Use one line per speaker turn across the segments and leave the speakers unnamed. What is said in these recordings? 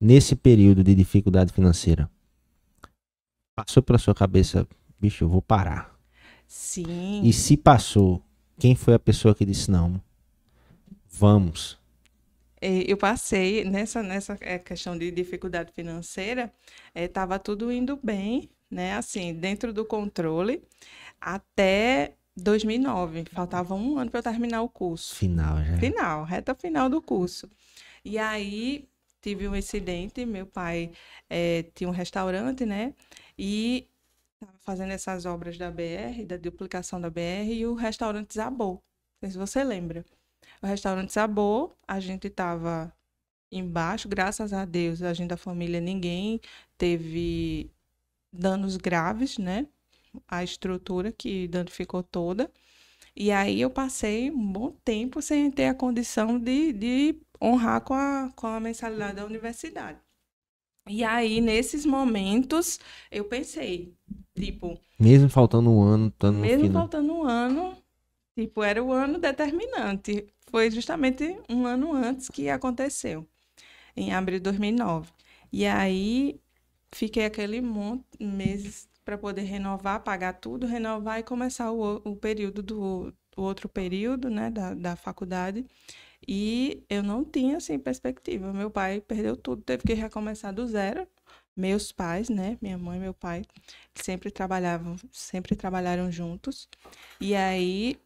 nesse período de dificuldade financeira, passou pela sua cabeça, bicho, eu vou parar.
Sim. E se
passou, quem foi a pessoa que disse não? Vamos.
É, eu passei nessa, nessa é, questão de dificuldade financeira, estava é, tudo indo bem, né? Assim, dentro do controle, até 2009. Faltava um ano para eu terminar o curso. Final, já. Final, reta final do curso. E aí tive um incidente. Meu pai é, tinha um restaurante, né? E estava fazendo essas obras da BR, da duplicação da BR, e o restaurante desabou. Não sei se você lembra. O restaurante desabou, a gente estava embaixo, graças a Deus, a gente da família, ninguém teve danos graves, né? A estrutura que danificou toda. E aí eu passei um bom tempo sem ter a condição de, de honrar com a, com a mensalidade da universidade. E aí, nesses momentos, eu pensei, tipo.
Mesmo faltando um ano, estando Mesmo né?
faltando um ano, tipo, era o ano determinante. Foi justamente um ano antes que aconteceu, em abril de 2009. E aí, fiquei aquele monte, meses para poder renovar, pagar tudo, renovar e começar o, o período do o outro período, né, da, da faculdade. E eu não tinha, assim, perspectiva. Meu pai perdeu tudo, teve que recomeçar do zero. Meus pais, né? Minha mãe e meu pai sempre trabalhavam, sempre trabalharam juntos. E aí,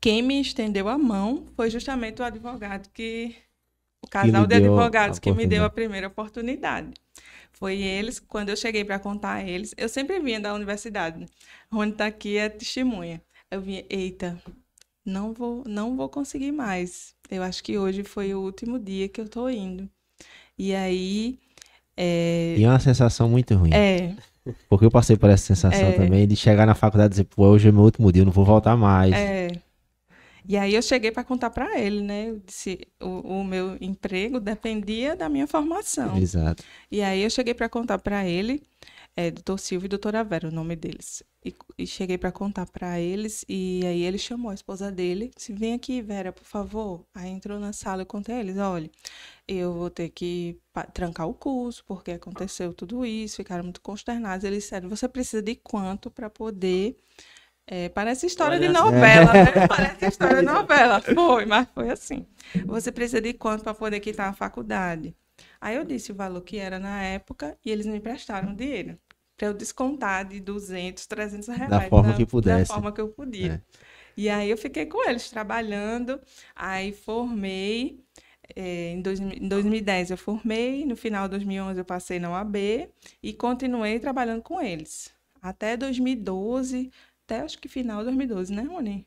quem me estendeu a mão foi justamente o advogado que. O casal de advogados que me deu a primeira oportunidade. Foi eles, quando eu cheguei para contar a eles, eu sempre vinha da universidade. Rony tá aqui, é testemunha. Eu vinha, eita, não vou, não vou conseguir mais. Eu acho que hoje foi o último dia que eu tô indo. E aí. É... E é uma sensação muito ruim. É.
Porque eu passei por essa sensação é... também de chegar na faculdade e dizer, pô, hoje é meu último dia, eu não vou voltar mais.
É. E aí eu cheguei para contar para ele, né? Eu disse, o, o, meu emprego dependia da minha formação. Exato. E aí eu cheguei para contar para ele é, Dr. Silvio e Doutora Vera, o nome deles. E, e cheguei para contar para eles, e aí ele chamou a esposa dele, se vem aqui, Vera, por favor. Aí entrou na sala e contei a eles, olha, eu vou ter que trancar o curso, porque aconteceu tudo isso, ficaram muito consternados. Eles disseram, você precisa de quanto para poder... É, parece história de novela, né? Parece história de novela. Foi, mas foi assim. Você precisa de quanto para poder quitar a faculdade? Aí eu disse o valor que era na época e eles me emprestaram dinheiro para eu descontar de 200, 300 reais. Da forma que pudesse. Da forma que eu podia. É. E aí eu fiquei com eles trabalhando, aí formei. É, em, dois, em 2010 eu formei, no final de 2011 eu passei na OAB e continuei trabalhando com eles. Até 2012, até acho que final de 2012, né, Rony?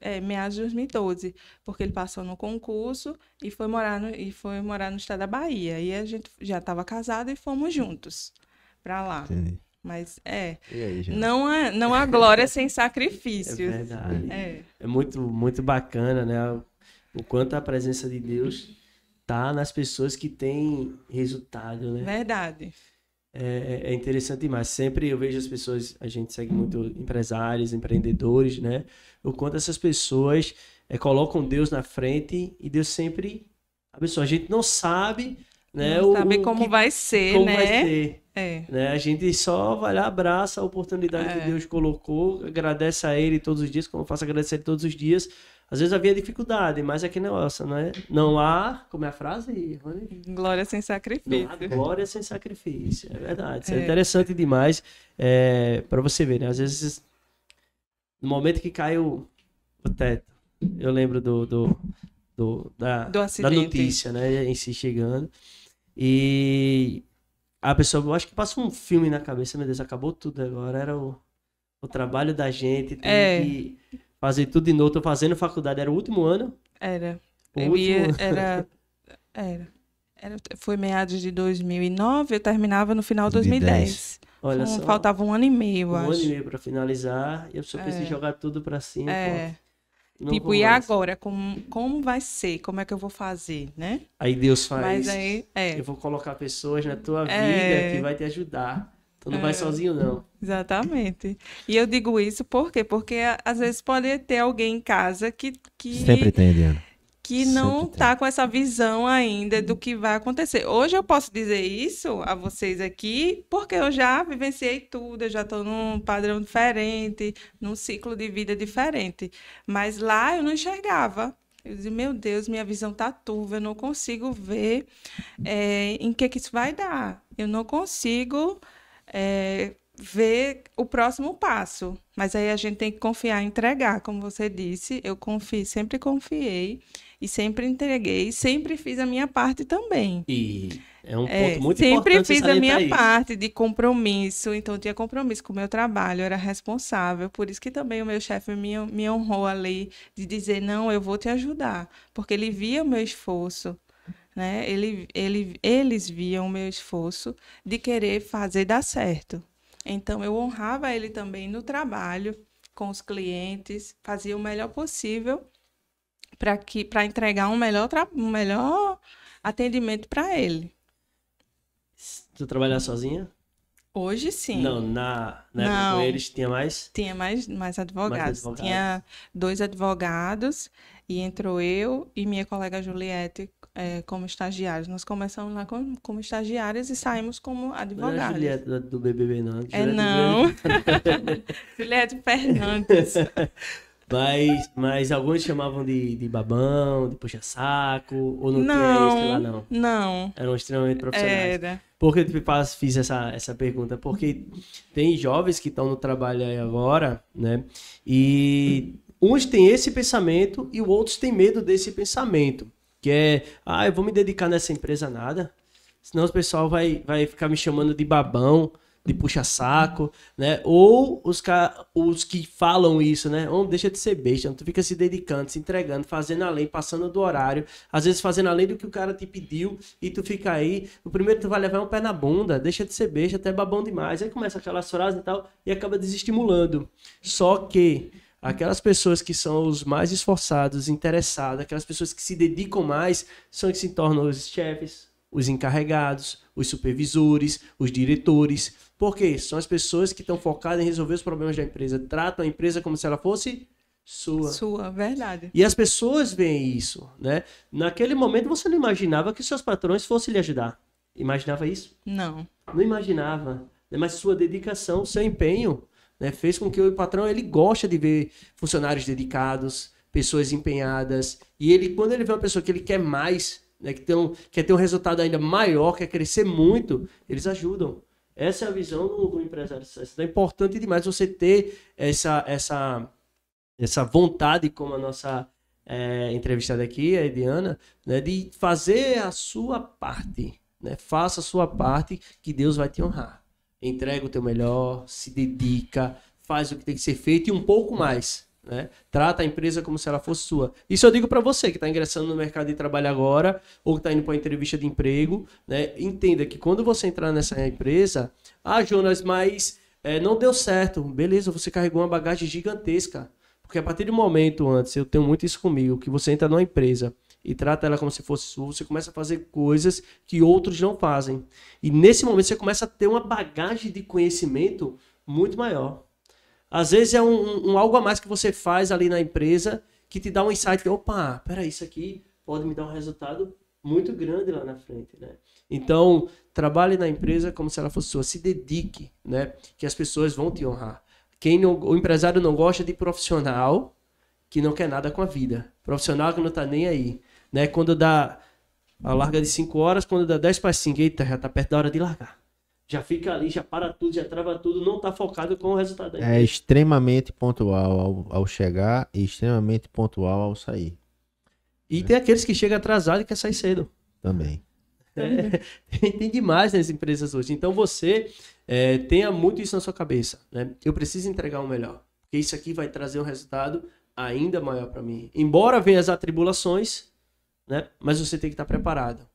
É, meados de 2012, porque ele passou no concurso e foi morar no, e foi morar no estado da Bahia. E a gente já estava casado e fomos juntos para lá. Entendi. Mas é. Aí, não há, não há glória sem sacrifícios É verdade. É.
é, muito, muito bacana, né? O quanto a presença de Deus tá nas pessoas que têm resultado, né?
Verdade.
É, é, é interessante demais. Sempre eu vejo as pessoas, a gente segue muito empresários, empreendedores, né? O quanto essas pessoas é, colocam Deus na frente e Deus sempre abençoa. A gente não
sabe, né? Não o, sabe como que, vai ser, como né? Vai ser. É.
Né? A gente só vai lá, abraça a oportunidade é. que Deus colocou, agradece a Ele todos os dias, como eu faço agradecer a Ele todos os dias. Às vezes havia dificuldade, mas aqui não é né? Não há, como é a frase, Rony? Glória sem sacrifício. glória sem sacrifício, é verdade. Isso é, é interessante demais é, para você ver, né? Às vezes, no momento que cai o, o teto, eu lembro do, do, do da, do da notícia, né? Em si chegando. E a pessoa, eu acho que passa um filme na cabeça, meu Deus, acabou tudo agora, era o, o trabalho da gente, é. que fazer tudo de novo, tô fazendo faculdade, era o último ano?
Era. O eu último... Ia, era, era, era, foi meados de 2009, eu terminava no final de 2010. Olha um, então, só. Faltava um ano e meio, um acho. Um ano e meio
para finalizar, e a pessoa é. precisa jogar tudo para cima. É. Não tipo, conversa.
e agora? Como, como vai ser? Como é que eu vou fazer, né? Aí Deus faz. Mas aí, é. Eu
vou colocar pessoas na tua é... vida que vai te ajudar. Tu não é... vai sozinho, não.
Exatamente. E eu digo isso por quê? Porque às vezes pode ter alguém em casa que. que... Sempre tem, Diana que não está com essa visão ainda do que vai acontecer. Hoje eu posso dizer isso a vocês aqui, porque eu já vivenciei tudo, eu já estou num padrão diferente, num ciclo de vida diferente. Mas lá eu não enxergava. Eu dizia, meu Deus, minha visão está turva, eu não consigo ver é, em que, que isso vai dar. Eu não consigo. É, ver o próximo passo. Mas aí a gente tem que confiar e entregar, como você disse. Eu confio, sempre confiei e sempre entreguei, sempre fiz a minha parte também.
E é um é, ponto é, muito importante. Sempre fiz a minha parte
de compromisso, então tinha compromisso com o meu trabalho, era responsável. Por isso que também o meu chefe me, me honrou ali de dizer: não, eu vou te ajudar, porque ele via o meu esforço. Né? Ele, ele, eles viam o meu esforço de querer fazer dar certo. Então eu honrava ele também no trabalho com os clientes, fazia o melhor possível para que para entregar um melhor um melhor atendimento para ele.
Tu trabalhava sozinha?
Hoje sim. Não,
na, na Não, época com eles tinha mais?
Tinha mais, mais advogados. mais, advogados. Tinha dois advogados e entrou eu e minha colega Juliette, é, como estagiários. Nós começamos lá como, como estagiárias e saímos como advogados. Não é Juliette
do BBB, não. Juliette é, não.
Juliette Fernandes.
Mas, mas alguns chamavam de, de babão, de puxa-saco, ou não, não tinha isso lá, não? Não. Eram extremamente profissionais. Era. Por que eu fiz essa, essa pergunta? Porque tem jovens que estão no trabalho aí agora, né? E uns têm esse pensamento e outros têm medo desse pensamento que é, ah, eu vou me dedicar nessa empresa nada, senão o pessoal vai, vai ficar me chamando de babão, de puxa-saco, né? Ou os, ca... os que falam isso, né? Ou oh, deixa de ser besta, tu fica se dedicando, se entregando, fazendo além, passando do horário, às vezes fazendo além do que o cara te pediu e tu fica aí. O primeiro tu vai levar um pé na bunda, deixa de ser besta, até babão demais. Aí começa aquelas frases e tal e acaba desestimulando. Só que Aquelas pessoas que são os mais esforçados, interessados, aquelas pessoas que se dedicam mais, são que se tornam os chefes, os encarregados, os supervisores, os diretores. Por quê? São as pessoas que estão focadas em resolver os problemas da empresa. Tratam a empresa como se ela fosse sua.
Sua, verdade. E as
pessoas veem isso, né? Naquele momento você não imaginava que seus patrões fossem lhe ajudar. Imaginava isso? Não. Não imaginava. Mas sua dedicação, seu empenho né, fez com que o patrão ele gosta de ver funcionários dedicados, pessoas empenhadas. E ele, quando ele vê uma pessoa que ele quer mais, né, que tem um, quer ter um resultado ainda maior, quer crescer muito, eles ajudam. Essa é a visão do, do empresário. Isso é importante demais você ter essa, essa, essa vontade, como a nossa é, entrevistada aqui, a Ediana, né, de fazer a sua parte. Né? Faça a sua parte, que Deus vai te honrar entrega o teu melhor, se dedica, faz o que tem que ser feito e um pouco mais. Né? Trata a empresa como se ela fosse sua. Isso eu digo para você que está ingressando no mercado de trabalho agora ou que está indo para uma entrevista de emprego. Né? Entenda que quando você entrar nessa empresa, ah, Jonas, mas é, não deu certo. Beleza, você carregou uma bagagem gigantesca. Porque a partir do momento antes, eu tenho muito isso comigo, que você entra numa empresa e trata ela como se fosse sua, você começa a fazer coisas que outros não fazem. E nesse momento você começa a ter uma bagagem de conhecimento muito maior. Às vezes é um, um algo a mais que você faz ali na empresa que te dá um insight que, opa, peraí, isso aqui pode me dar um resultado muito grande lá na frente, né? Então, trabalhe na empresa como se ela fosse sua, se dedique, né? Que as pessoas vão te honrar. Quem não, o empresário não gosta de profissional que não quer nada com a vida, profissional que não tá nem aí. Né? Quando dá a larga de 5 horas, quando dá 10 para 5, eita, já tá perto da hora de largar. Já fica ali, já para tudo, já trava tudo, não tá focado com o resultado. É extremamente pontual ao, ao chegar e extremamente pontual ao sair. E é. tem aqueles que chegam atrasados e querem sair cedo. Também. É, tem demais nas empresas hoje. Então você é, tenha muito isso na sua cabeça. Né? Eu preciso entregar o um melhor. Porque isso aqui vai trazer um resultado ainda maior para mim. Embora venham as atribulações, né? Mas você tem que estar preparado,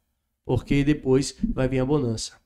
porque depois vai vir a bonança.